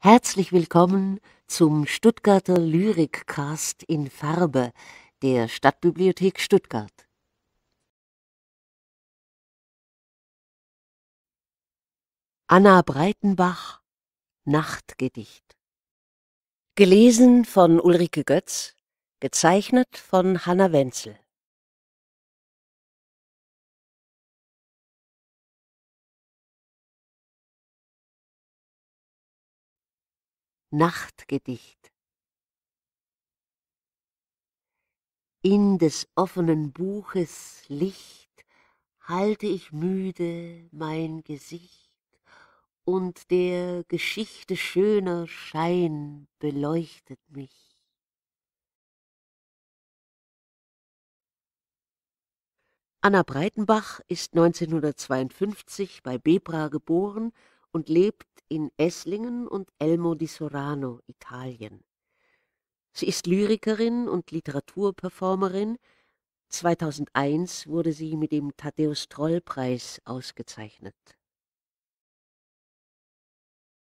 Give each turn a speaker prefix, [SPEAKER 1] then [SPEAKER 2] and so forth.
[SPEAKER 1] Herzlich willkommen zum Stuttgarter Lyrikcast in Farbe der Stadtbibliothek Stuttgart.
[SPEAKER 2] Anna Breitenbach Nachtgedicht Gelesen von Ulrike Götz, gezeichnet von Hanna Wenzel Nachtgedicht. In des offenen Buches Licht halte ich müde mein Gesicht, und der Geschichte schöner Schein
[SPEAKER 1] beleuchtet mich.
[SPEAKER 2] Anna Breitenbach ist 1952 bei Bebra geboren und lebt in Esslingen und Elmo di Sorano, Italien. Sie ist Lyrikerin und Literaturperformerin. 2001 wurde sie mit dem Thaddäus Troll Preis ausgezeichnet.